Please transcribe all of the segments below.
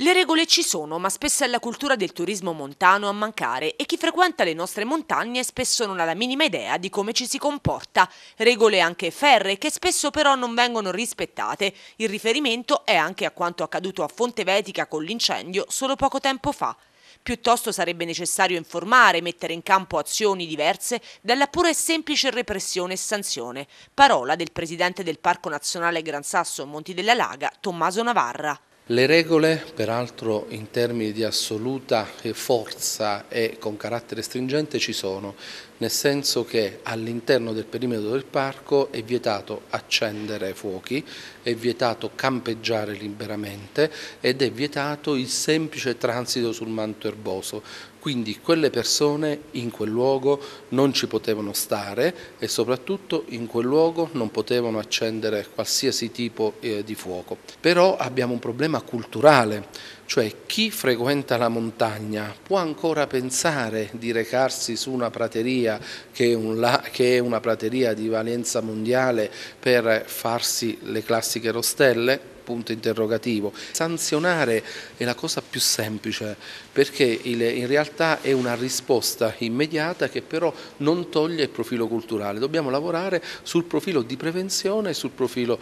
Le regole ci sono, ma spesso è la cultura del turismo montano a mancare e chi frequenta le nostre montagne spesso non ha la minima idea di come ci si comporta. Regole anche ferre che spesso però non vengono rispettate. Il riferimento è anche a quanto accaduto a Fontevetica con l'incendio solo poco tempo fa. Piuttosto sarebbe necessario informare, mettere in campo azioni diverse dalla pura e semplice repressione e sanzione. Parola del presidente del Parco Nazionale Gran Sasso Monti della Laga, Tommaso Navarra. Le regole, peraltro in termini di assoluta forza e con carattere stringente, ci sono, nel senso che all'interno del perimetro del parco è vietato accendere fuochi, è vietato campeggiare liberamente ed è vietato il semplice transito sul manto erboso. Quindi quelle persone in quel luogo non ci potevano stare e soprattutto in quel luogo non potevano accendere qualsiasi tipo eh, di fuoco. Però abbiamo un problema culturale cioè chi frequenta la montagna può ancora pensare di recarsi su una prateria che è, un la, che è una prateria di valenza mondiale per farsi le classiche rostelle? punto interrogativo. Sanzionare è la cosa più semplice perché in realtà è una risposta immediata che però non toglie il profilo culturale. Dobbiamo lavorare sul profilo di prevenzione e sul profilo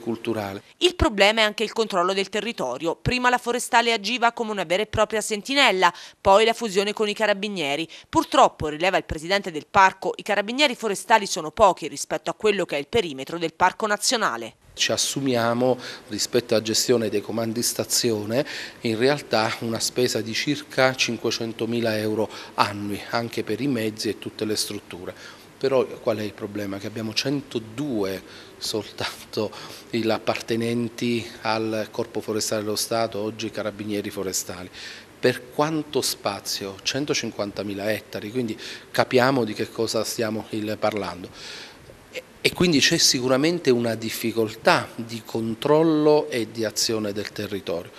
culturale. Il problema è anche il controllo del territorio. Prima la forestale agiva come una vera e propria sentinella, poi la fusione con i carabinieri. Purtroppo, rileva il presidente del parco, i carabinieri forestali sono pochi rispetto a quello che è il perimetro del parco nazionale ci assumiamo rispetto alla gestione dei comandi stazione in realtà una spesa di circa 500 mila euro annui anche per i mezzi e tutte le strutture. Però qual è il problema? Che abbiamo 102 soltanto appartenenti al Corpo Forestale dello Stato, oggi Carabinieri Forestali per quanto spazio? 150 mila ettari, quindi capiamo di che cosa stiamo parlando e quindi c'è sicuramente una difficoltà di controllo e di azione del territorio.